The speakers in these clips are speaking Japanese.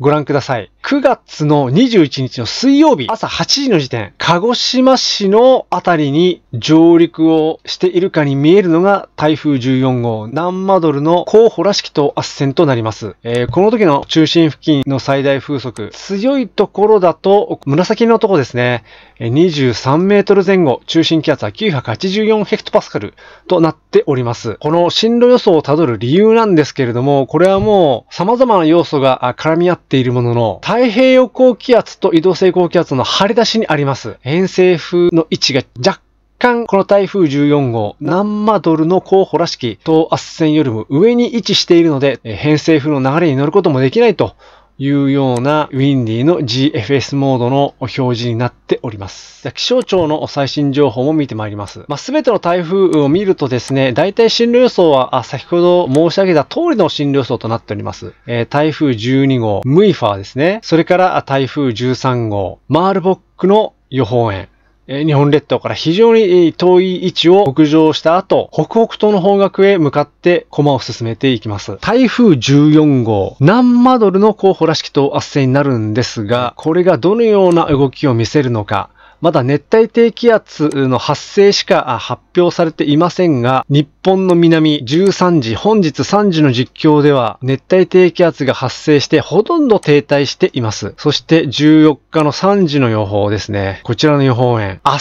ご覧ください。9月の21日の水曜日、朝8時の時点、鹿児島市のあたりに上陸をしているかに見えるのが台風14号、南マドルの候補らしきと圧線となります。えー、この時の中心付近の最大風速、強いところだと、紫のとこですね、23メートル前後、中心気圧は984ヘクトパスカルとなっております。この進路予想をたどる理由なんですけれども、これはもう様々な要素が絡み合っているものの、台太平洋高気圧と移動性高気圧の張り出しにあります。偏西風の位置が若干この台風14号、何マドルの候補らしき東圧線よりも上に位置しているので、偏西風の流れに乗ることもできないというようなウィンディの GFS モードの表示になっております。気象庁の最新情報も見てまいります。まあ、全ての台風を見るとですね、大体進路予想は、先ほど申し上げた通りの進路予想となっております。えー、台風12号、ムイファーですね。それから台風13号、マールボックの予報円。日本列島から非常に遠い位置を北上した後、北北東の方角へ向かって駒を進めていきます。台風14号、南マドルの候補らしきと圧戦になるんですが、これがどのような動きを見せるのか、まだ熱帯低気圧の発生しか発表されていませんが、日本の南13時、本日3時の実況では熱帯低気圧が発生してほとんど停滞しています。そして14日の3時の予報ですね。こちらの予報円。明日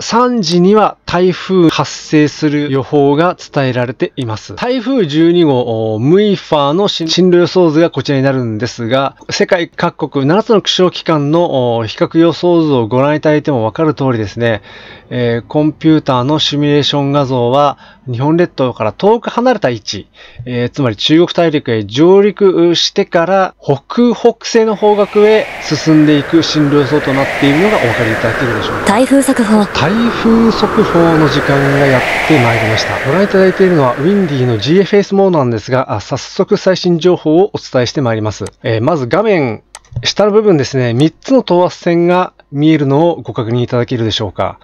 3時には台風発生する予報が伝えられています。台風12号、ムイファーの進路予想図がこちらになるんですが、世界各国7つの気象機関の比較予想図をご覧いただいてもわかる通りですね、えー、コンピューターのシミュレエーション画像は、日本列島から遠く離れた位置、えー、つまり中国大陸へ上陸してから北北西の方角へ進んでいく進路予想となっているのがお分かりいただけるでしょうか。台風速報。台風速報の時間がやってまいりました。ご覧いただいているのはウィンディの GFS モードなんですが、早速最新情報をお伝えしてまいります。えー、まず画面下の部分ですね、3つの等圧線が見えるのをご確認いただけるでしょうか。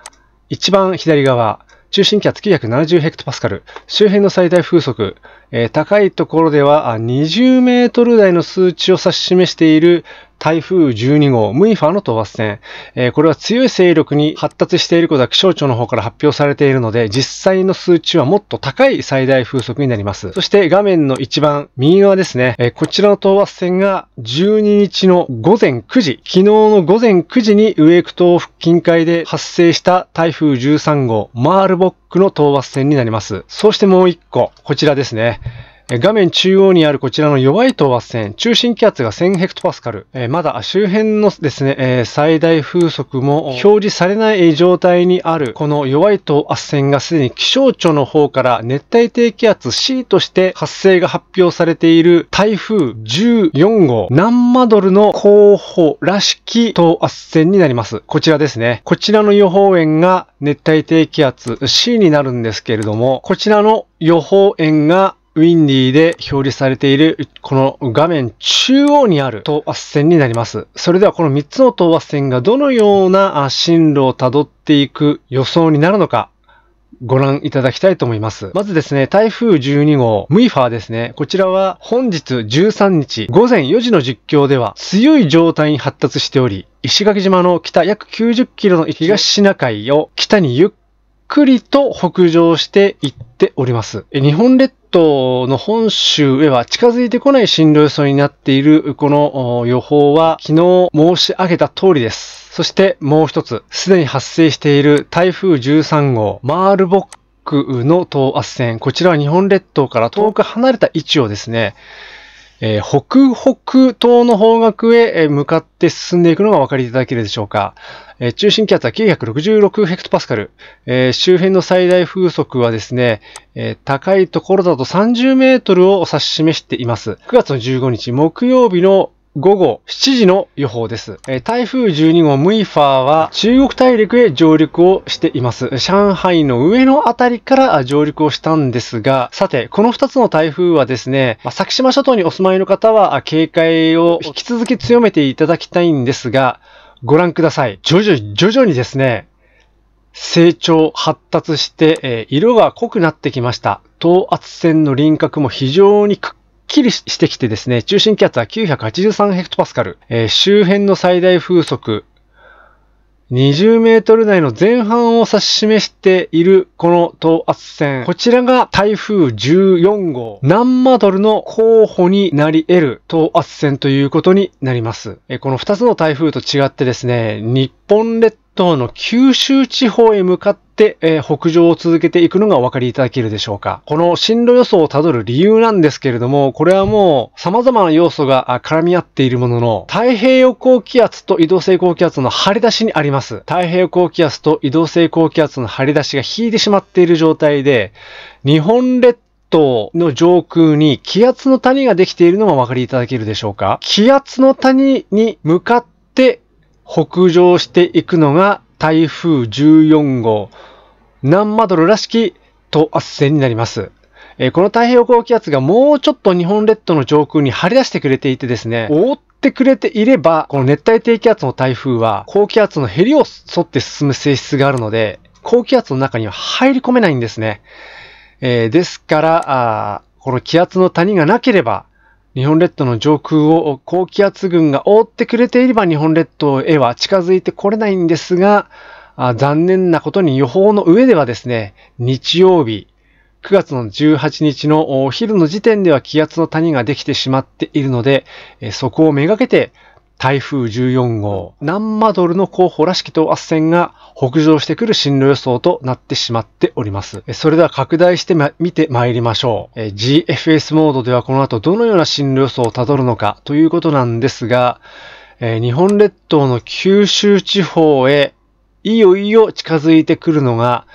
一番左側、中心気圧970ヘクトパスカル、周辺の最大風速、えー、高いところでは20メートル台の数値を指し示している台風12号、ムイファの討伐戦、えー、これは強い勢力に発達していることは気象庁の方から発表されているので、実際の数値はもっと高い最大風速になります。そして画面の一番右側ですね、えー、こちらの討伐戦が12日の午前9時、昨日の午前9時にウェーク島近海で発生した台風13号、マールボックの討伐戦になります。そしてもう一個、こちらですね。画面中央にあるこちらの弱い等圧線、中心気圧が1 0 0 0トパスカル。まだ周辺のですね、最大風速も表示されない状態にあるこの弱い等圧線がすでに気象庁の方から熱帯低気圧 C として発生が発表されている台風14号南マドルの候補らしき等圧線になります。こちらですね。こちらの予報円が熱帯低気圧 C になるんですけれども、こちらの予報円がウィンディで表示されているこの画面中央にある等圧線になります。それではこの3つの等圧線がどのような進路をたどっていく予想になるのかご覧いただきたいと思います。まずですね、台風12号、ムイファーですね。こちらは本日13日午前4時の実況では強い状態に発達しており、石垣島の北約90キロの東シナ海を北にゆっくりと北上していっております。日本列島の本州へは近づいてこない進路予想になっているこの予報は昨日申し上げた通りです。そしてもう一つ、すでに発生している台風13号、マールボックの等圧線、こちらは日本列島から遠く離れた位置をですね、えー、北北東の方角へ、え向かって進んでいくのがお分かりいただけるでしょうか。えー、中心気圧は966ヘクトパスカル。え周辺の最大風速はですね、え高いところだと30メートルを指し示しています。9月の15日木曜日の午後7時の予報です。台風12号ムイファーは中国大陸へ上陸をしています。上海の上のあたりから上陸をしたんですが、さて、この2つの台風はですね、ま先島諸島にお住まいの方は警戒を引き続き強めていただきたいんですが、ご覧ください。徐々徐々にですね、成長、発達して、え色が濃くなってきました。等圧線の輪郭も非常にくっきりしてきてですね、中心気圧は983ヘクトパスカル、えー、周辺の最大風速20メートル内の前半を指し示しているこの等圧線。こちらが台風14号、何マドルの候補になり得る等圧線ということになります。この2つの台風と違ってですね、日本列島の九州地方へ向かっ、えー、北上を続けていくのがお分かりいただけるでしょうか。この進路予想をたどる理由なんですけれども、これはもう様々な要素が絡み合っているものの、太平洋高気圧と移動性高気圧の張り出しにあります。太平洋高気圧と移動性高気圧の張り出しが引いてしまっている状態で、日本列島の上空に気圧の谷ができているのがお分かりいただけるでしょうか。気圧の谷に向かって北上していくのが台風14号、南マドルらしき等圧線になります。えー、この太平洋高気圧がもうちょっと日本列島の上空に張り出してくれていてですね、覆ってくれていれば、この熱帯低気圧の台風は高気圧のへりを沿って進む性質があるので、高気圧の中には入り込めないんですね。えー、ですから、あこの気圧の谷がなければ、日本列島の上空を高気圧群が覆ってくれていれば日本列島へは近づいてこれないんですが、あ残念なことに予報の上ではですね、日曜日、9月の18日のお昼の時点では気圧の谷ができてしまっているので、そこをめがけて台風14号、何マドルの候補らしきと圧線が北上してくる進路予想となってしまっております。それでは拡大してみて参りましょう。GFS モードではこの後どのような進路予想をたどるのかということなんですが、日本列島の九州地方へいよいよ近づいてくるのが、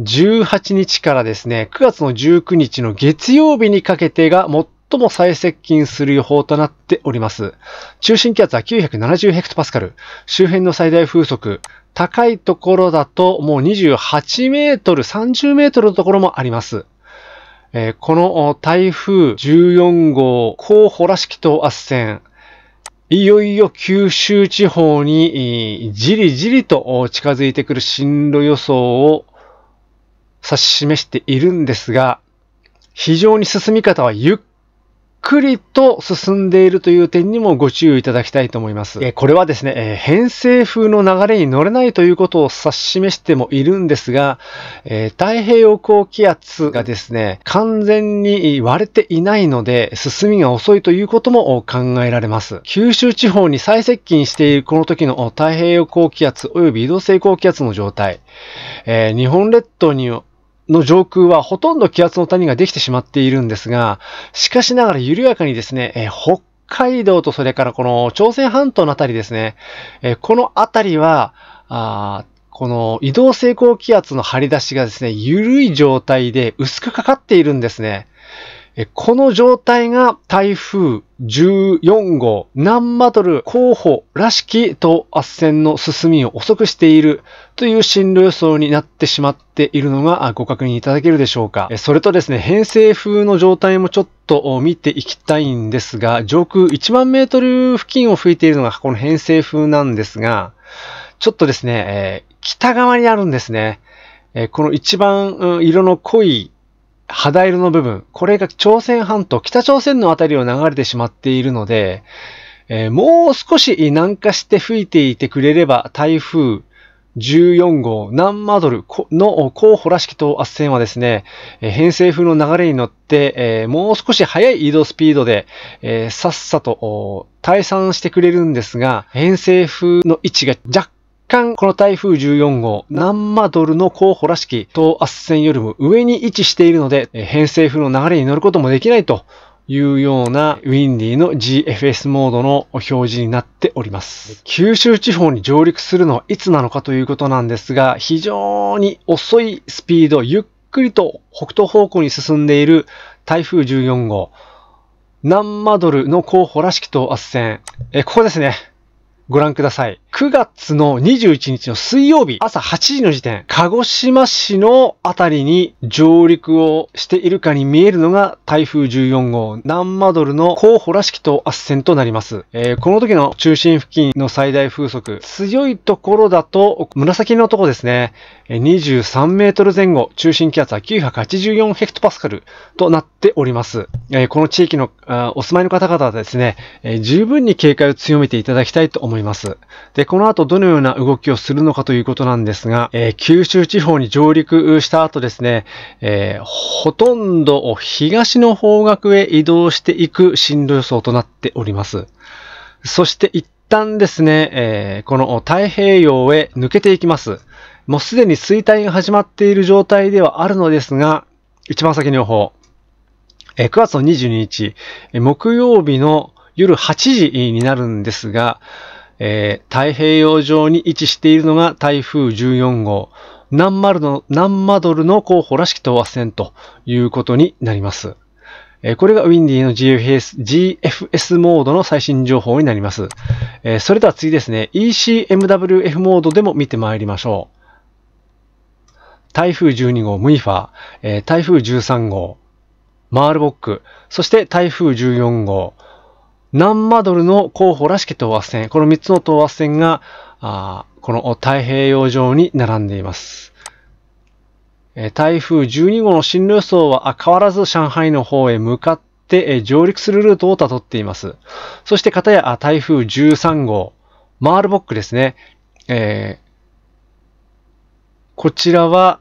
18日からですね、9月の19日の月曜日にかけてが最も最接近する予報となっております。中心気圧は970ヘクトパスカル。周辺の最大風速、高いところだともう28メートル、30メートルのところもあります。えー、この台風14号候補らしきと圧線、いよいよ九州地方にじりじりと近づいてくる進路予想を指し示しているんですが、非常に進み方はゆっくりと進んでいるという点にもご注意いただきたいと思います。えこれはですね、え偏西風の流れに乗れないということを指し示してもいるんですが、え太平洋高気圧がですね、完全に割れていないので、進みが遅いということも考えられます。九州地方に最接近しているこの時の太平洋高気圧及び移動性高気圧の状態、え日本列島にの上空はほとんど気圧の谷ができてしまっているんですが、しかしながら緩やかにですね、え北海道とそれからこの朝鮮半島のあたりですね、えこのあたりは、あこの移動性高気圧の張り出しがですね、緩い状態で薄くかかっているんですね。この状態が台風14号何マドル候補らしき等圧戦の進みを遅くしているという進路予想になってしまっているのがご確認いただけるでしょうか。それとですね、偏西風の状態もちょっと見ていきたいんですが、上空1万メートル付近を吹いているのがこの偏西風なんですが、ちょっとですね、北側にあるんですね。この一番色の濃い肌色の部分、これが朝鮮半島、北朝鮮のあたりを流れてしまっているので、えー、もう少し南下して吹いていてくれれば、台風14号、南マドルの候補らしき等圧線はですね、えー、偏西風の流れに乗って、えー、もう少し速い移動スピードで、えー、さっさと退散してくれるんですが、偏西風の位置が若干、この台風14号、何マドルの候補らしき等圧線よりも上に位置しているので、偏西風の流れに乗ることもできないというようなウィンディの GFS モードの表示になっております。九州地方に上陸するのはいつなのかということなんですが、非常に遅いスピード、ゆっくりと北東方向に進んでいる台風14号、何マドルの候補らしき等圧線。え、ここですね。ご覧ください。9月の21日の水曜日、朝8時の時点、鹿児島市のあたりに上陸をしているかに見えるのが台風14号、南マドルの候補らしきと圧線となります。えー、この時の中心付近の最大風速、強いところだと、紫のところですね、23メートル前後、中心気圧は984ヘクトパスカルとなっております。えー、この地域のお住まいの方々はですね、えー、十分に警戒を強めていただきたいと思います。思います。で、この後どのような動きをするのかということなんですが、えー、九州地方に上陸した後ですね、えー、ほとんど東の方角へ移動していく進路予想となっております。そして一旦ですね、えー、この太平洋へ抜けていきます。もうすでに衰退が始まっている状態ではあるのですが、一番先の予報。え9月の22日、木曜日の夜8時になるんですが、えー、太平洋上に位置しているのが台風14号、南マルの南マドルの候補らしき等圧線ということになります。えー、これがウィンディの GFS, GFS モードの最新情報になります。えー、それでは次ですね、ECMWF モードでも見てまいりましょう。台風12号ムイファー、えー、台風13号マールボック、そして台風14号、何マドルの候補らしき等圧線、この3つの等圧線が、あこの太平洋上に並んでいます。台風12号の進路予想は変わらず上海の方へ向かって上陸するルートをたどっています。そして片や台風13号、マールボックですね。えー、こちらは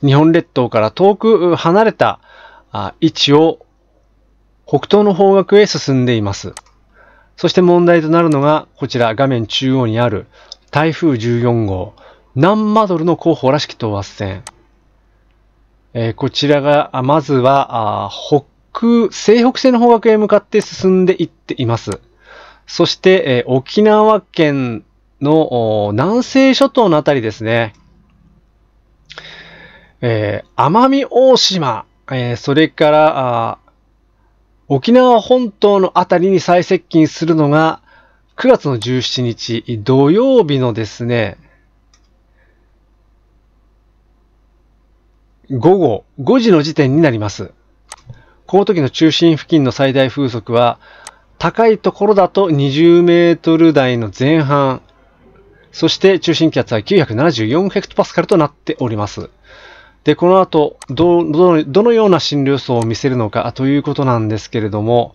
日本列島から遠く離れたあ位置を北東の方角へ進んでいます。そして問題となるのが、こちら画面中央にある台風14号、ナンマドルの候補らしき等圧線。えー、こちらが、まずは、北、西北西の方角へ向かって進んでいっています。そして、えー、沖縄県の南西諸島のあたりですね。えー、奄美大島えー、それから、沖縄本島のあたりに最接近するのが、9月の17日、土曜日のですね、午後5時の時点になります。この時の中心付近の最大風速は、高いところだと20メートル台の前半、そして中心気圧は974ヘクトパスカルとなっております。で、この後、ど、どどのような診療層を見せるのかということなんですけれども、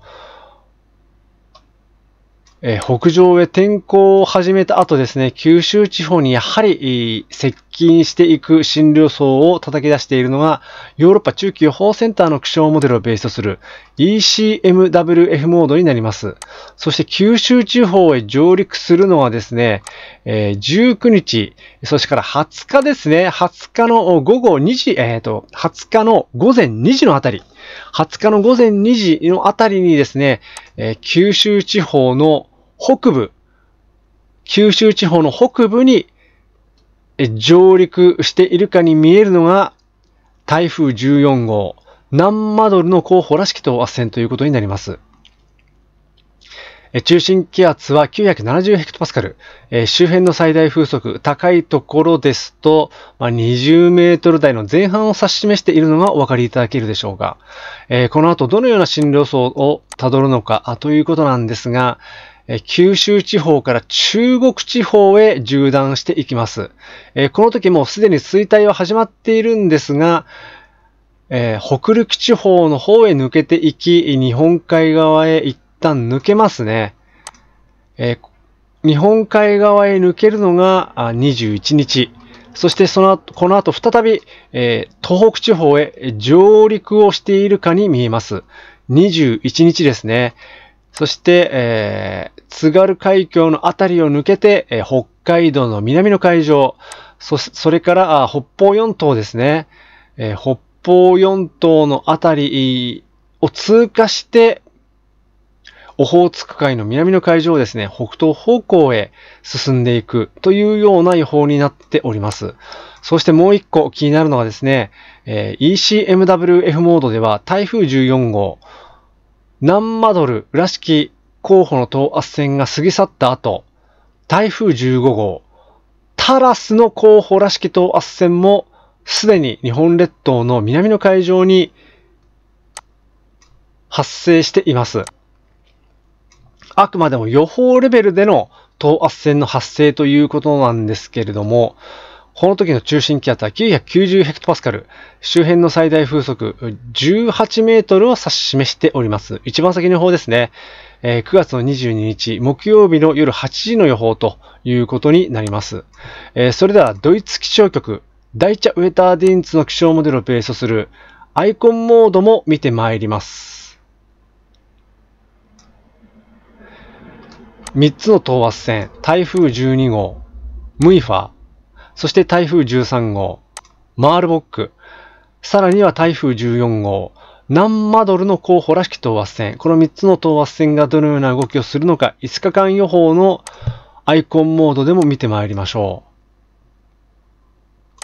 え北上へ転向を始めた後ですね、九州地方にやはり接近していく診療層を叩き出しているのが、ヨーロッパ中期予報センターの気象モデルをベースとする ECMWF モードになります。そして九州地方へ上陸するのはですね、え19日、そしてから20日ですね、20日の午後2時、えっ、ー、と、20日の午前2時のあたり、20日の午前2時のあたりにですね、え九州地方の北部、九州地方の北部に上陸しているかに見えるのが台風14号、南マドルの候補らしき等圧線ということになります。中心気圧は970ヘクトパスカル。周辺の最大風速、高いところですと、20メートル台の前半を指し示しているのがお分かりいただけるでしょうか。この後どのような進路層をたどるのかということなんですが、九州地方から中国地方へ縦断していきます。この時もうすでに衰退は始まっているんですが、北陸地方の方へ抜けていき、日本海側へ一旦抜けますね。日本海側へ抜けるのが21日。そしてその後、この後再び、えー、東北地方へ上陸をしているかに見えます。21日ですね。そして、えー、津軽海峡の辺りを抜けて、えー、北海道の南の海上、そ、それから、北方四島ですね。えー、北方四島の辺りを通過して、オホーツク海の南の海上をですね、北東方向へ進んでいくというような予報になっております。そしてもう一個気になるのはですね、えー、ECMWF モードでは台風14号、南マドルらしき候補の等圧線が過ぎ去った後、台風15号、タラスの候補らしき等圧線もすでに日本列島の南の海上に発生しています。あくまでも予報レベルでの等圧線の発生ということなんですけれども、この時の中心気圧は990ヘクトパスカル。周辺の最大風速18メートルを指し示しております。一番先の方ですね。えー、9月の22日、木曜日の夜8時の予報ということになります。えー、それでは、ドイツ気象局、大茶ウェターディンツの気象モデルをベースとするアイコンモードも見てまいります。3つの等圧線、台風12号、ムイファー、そして台風13号、マールボック、さらには台風14号、ナンマドルの候補らしき等圧線。この3つの等圧線がどのような動きをするのか、5日間予報のアイコンモードでも見てまいりましょう。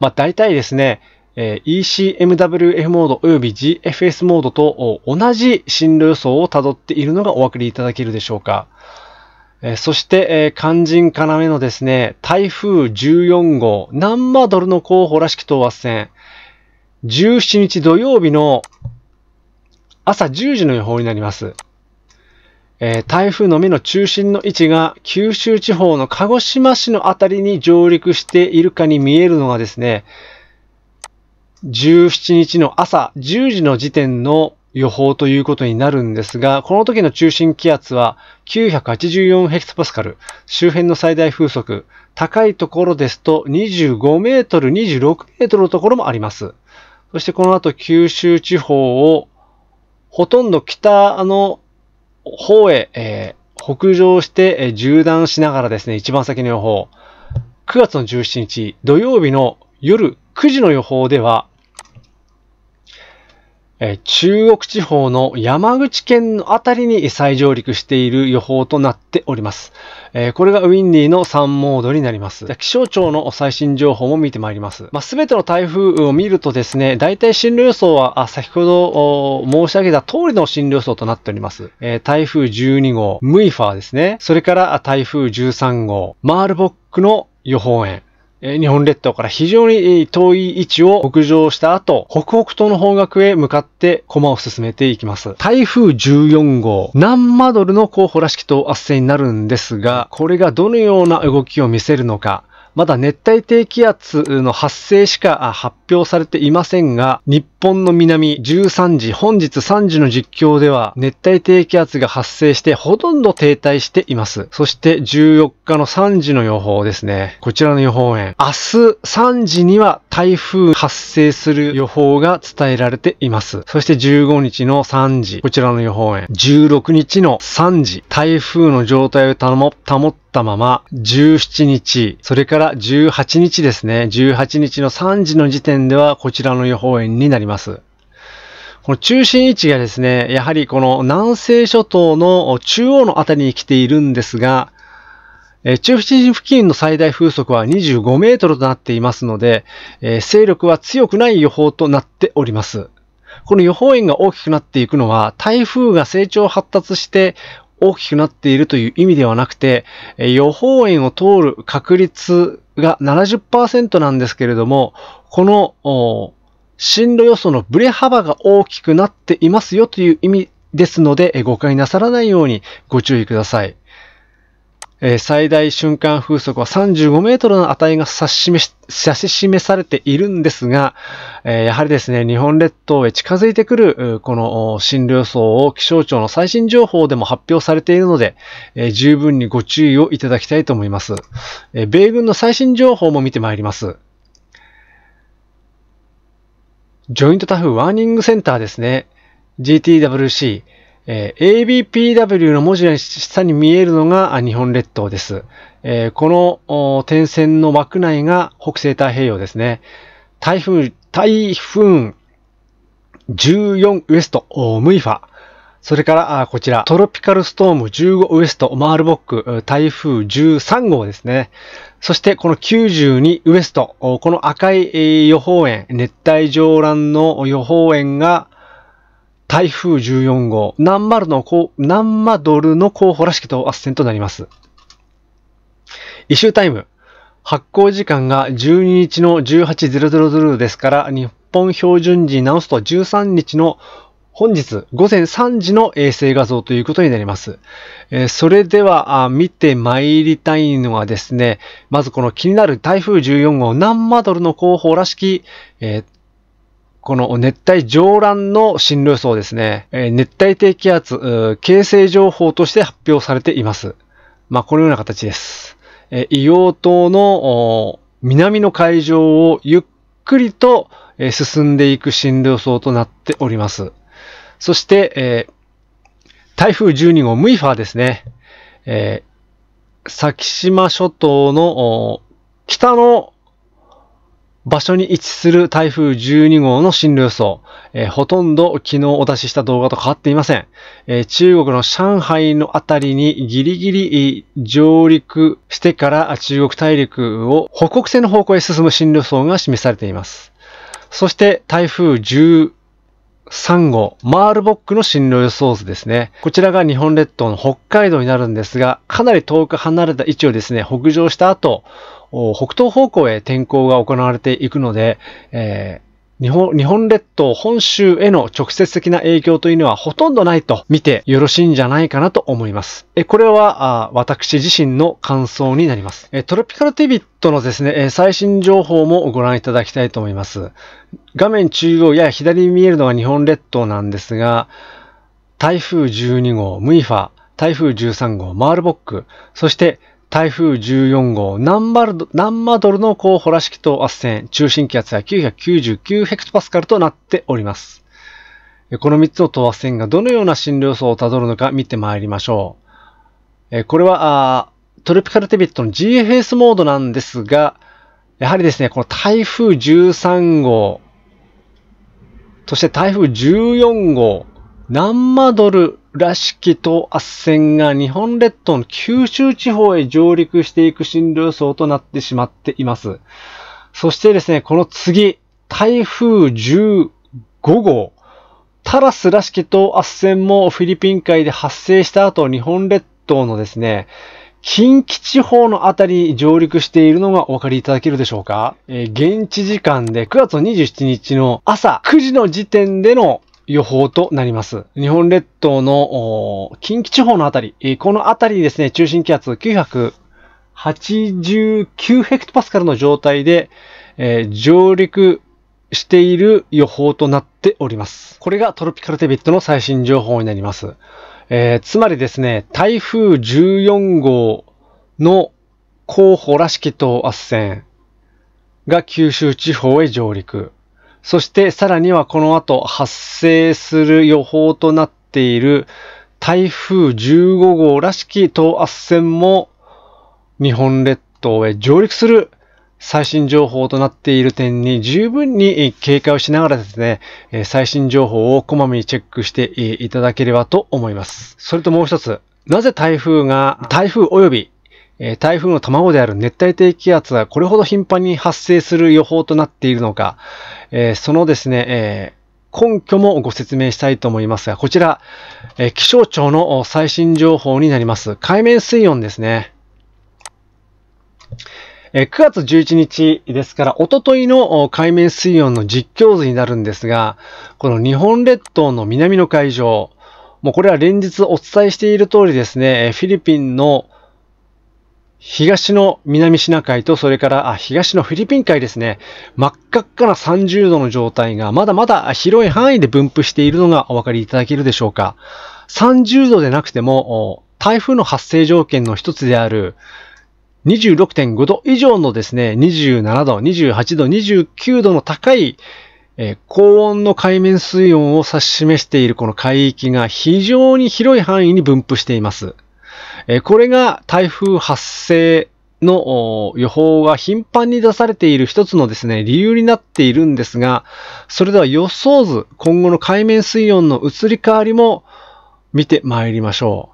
まあ、大体ですね、えー、ECMWF モード及び GFS モードと同じ進路予想をたどっているのがお分かりいただけるでしょうか。えそして、え肝心要のですね、台風14号、何マドルの候補らしき等圧線。17日土曜日の朝10時の予報になります。えー、台風の目の中心の位置が九州地方の鹿児島市の辺りに上陸しているかに見えるのがですね、17日の朝10時の時点の予報ということになるんですが、この時の中心気圧は984ヘクトパスカル、周辺の最大風速、高いところですと25メートル、26メートルのところもあります。そしてこの後九州地方をほとんど北の方へ、えー、北上して、えー、縦断しながらですね、一番先の予報。9月の17日土曜日の夜9時の予報では、え中国地方の山口県の辺りに再上陸している予報となっております。えこれがウィンディの3モードになります。気象庁の最新情報も見てまいります。まあ、全ての台風を見るとですね、大体進路予想はあ先ほど申し上げた通りの進路予想となっております。え台風12号、ムイファーですね。それから台風13号、マールボックの予報円。日本列島から非常に遠い位置を北上した後、北北東の方角へ向かって駒を進めていきます。台風14号、何マドルの候補らしきと圧戦になるんですが、これがどのような動きを見せるのか、まだ熱帯低気圧の発生しか発表されていませんが、日本の南13時、本日3時の実況では熱帯低気圧が発生してほとんど停滞しています。そして14日の3時の予報ですね。こちらの予報円。明日3時には台風発生する予報が伝えられています。そして15日の3時、こちらの予報円。16日の3時、台風の状態を保ったまま、17日、それから18日ですね。18日の3時の時点ではこちらの予報円になります。ます。この中心位置がですね、やはりこの南西諸島の中央のあたりに来ているんですが、え中心付近の最大風速は25メートルとなっていますので、え勢力は強くない予報となっております。この予報円が大きくなっていくのは、台風が成長発達して大きくなっているという意味ではなくて、予報円を通る確率が70%なんですけれども、この進路予想のブレ幅が大きくなっていますよという意味ですので、誤解なさらないようにご注意ください。え最大瞬間風速は35メートルの値が指し示指し示されているんですが、えやはりですね、日本列島へ近づいてくる、この進路予想を気象庁の最新情報でも発表されているので、え十分にご注意をいただきたいと思います、え米軍の最新情報も見てまいります。ジョイントタフワーニングセンターですね。GTWC。えー、ABPW の文字の下に見えるのが日本列島です。えー、この点線の枠内が北西太平洋ですね。台風、台風14ウエスト、ムイファ。それから、こちら、トロピカルストーム15ウエスト、マールボック、台風13号ですね。そしてこの92ウエスト、この赤い予報円、熱帯上乱の予報円が台風14号、何丸の、何マドルの候補らしきと圧戦となります。ュータイム、発行時間が12日の18.00ですから、日本標準時に直すと13日の本日午前3時の衛星画像ということになります。えそれでは見て参りたいのはですね、まずこの気になる台風14号南マドルの候補らしき、えこの熱帯上乱の進路予想ですね、え熱帯低気圧、形成情報として発表されています。まあ、このような形です。え硫黄島の南の海上をゆっくりと進んでいく進路予想となっております。そして、えー、台風12号ムイファーですね。えー、先島諸島の北の場所に位置する台風12号の進路予想、えー、ほとんど昨日お出しした動画と変わっていません。えー、中国の上海のあたりにギリギリ上陸してから中国大陸を北北西の方向へ進む進路予想が示されています。そして台風3号、マールボックの進路予想図ですね。こちらが日本列島の北海道になるんですが、かなり遠く離れた位置をですね、北上した後、北東方向へ天候が行われていくので、え日本、日本列島本州への直接的な影響というのはほとんどないと見てよろしいんじゃないかなと思います。え、これは、あ私自身の感想になります。え、トロピカルティビットのですね、最新情報もご覧いただきたいと思います。画面中央や左に見えるのが日本列島なんですが、台風12号、ムイファ、台風13号、マールボック、そして台風14号、南マドマドルの候補らしきと圧旋、中心気圧は999ヘクトパスカルとなっております。この3つの等圧線がどのような進路予想をたどるのか見てまいりましょう。これは、トロピカルテビットの GFS モードなんですが、やはりですね、この台風13号、そして台風14号、ンマドルらしきと圧線が日本列島の九州地方へ上陸していく進路予想となってしまっています。そしてですね、この次、台風15号。タラスらしきと圧線もフィリピン海で発生した後、日本列島のですね、近畿地方のあたりに上陸しているのがお分かりいただけるでしょうか、えー、現地時間で9月27日の朝9時の時点での予報となります。日本列島の近畿地方のあたり、このあたりですね、中心気圧989ヘクトパスカルの状態で、えー、上陸している予報となっております。これがトロピカルテビットの最新情報になります。えー、つまりですね、台風14号の候補らしき等圧線が九州地方へ上陸。そしてさらにはこの後発生する予報となっている台風15号らしき等圧線も日本列島へ上陸する最新情報となっている点に十分に警戒をしながらですね、最新情報をこまめにチェックしていただければと思います。それともう一つ、なぜ台風が、台風及びえ台風の卵である熱帯低気圧がこれほど頻繁に発生する予報となっているのか、えそのですね、え根拠もご説明したいと思いますが、こちら、え気象庁の最新情報になります。海面水温ですね。え9月11日ですから、おとといの海面水温の実況図になるんですが、この日本列島の南の海上、もうこれは連日お伝えしている通りですね、フィリピンの東の南シナ海と、それから、あ、東のフィリピン海ですね。真っ赤っかな30度の状態が、まだまだ広い範囲で分布しているのがお分かりいただけるでしょうか。30度でなくても、台風の発生条件の一つである、26.5度以上のですね、27度、28度、29度の高い、えー、高温の海面水温を指し示しているこの海域が非常に広い範囲に分布しています。これが台風発生の予報が頻繁に出されている一つのですね、理由になっているんですが、それでは予想図、今後の海面水温の移り変わりも見てまいりましょ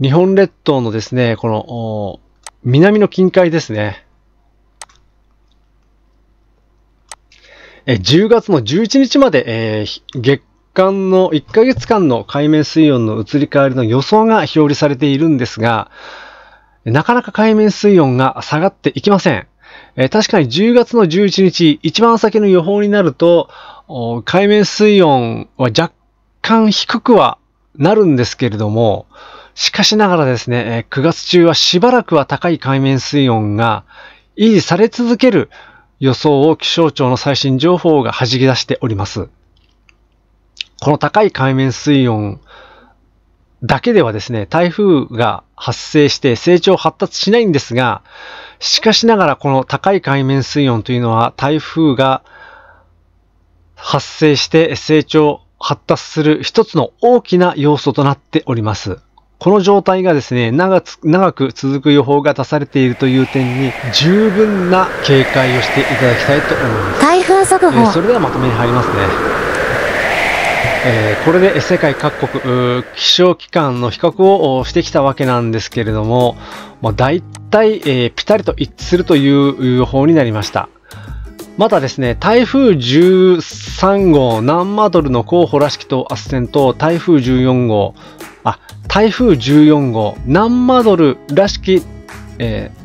う。日本列島のですね、この南の近海ですね。10月の11日まで、えー、月間の、1ヶ月間の海面水温の移り変わりの予想が表示されているんですが、なかなか海面水温が下がっていきません。えー、確かに10月の11日、一番先の予報になると、海面水温は若干低くはなるんですけれども、しかしながらですね、9月中はしばらくは高い海面水温が維持され続ける予想を気象庁の最新情報が弾き出しております。この高い海面水温だけではですね、台風が発生して成長発達しないんですが、しかしながらこの高い海面水温というのは台風が発生して成長発達する一つの大きな要素となっております。この状態がですね、長つ長く続く予報が出されているという点に十分な警戒をしていただきたいと思います。台風速報、えー、それではまとめに入りますね。えー、これで世界各国気象機関の比較をしてきたわけなんですけれども、まあ、大体、えー、ピタリと一致するという予報になりました。またですね、台風13号、何マドルの候補らしきと圧っと、台風14号、あ、台風14号、何マドルらしき、えー、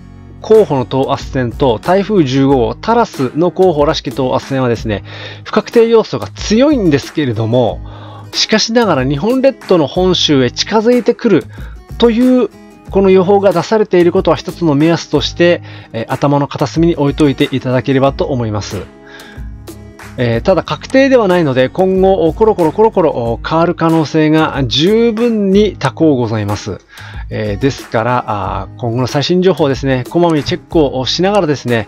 候補の等圧線と台風15号、タラスの候補らしき等圧線はですね、不確定要素が強いんですけれども、しかしながら日本列島の本州へ近づいてくるというこの予報が出されていることは一つの目安として、え頭の片隅に置いといていただければと思います。えー、ただ確定ではないので今後コロコロコロコロ変わる可能性が十分に多幸ございます。えー、ですからあ、今後の最新情報ですね、こまめにチェックをしながらですね、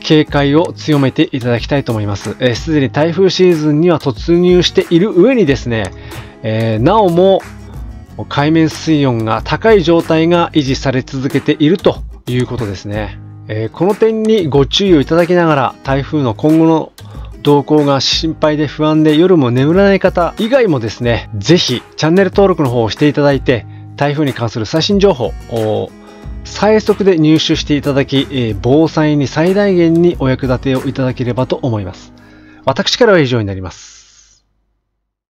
警戒を強めていただきたいと思います。す、えー、で、に台風シーズンには突入している上にですね、えー、なおも海面水温が高い状態が維持され続けているということですね。えー、この点にご注意をいただきながら、台風の今後の動向が心配で不安で夜も眠らない方以外もですね、ぜひチャンネル登録の方をしていただいて、台風に関する最新情報を最速で入手していただき、え防災に最大限にお役立てをいただければと思います。私からは以上になります。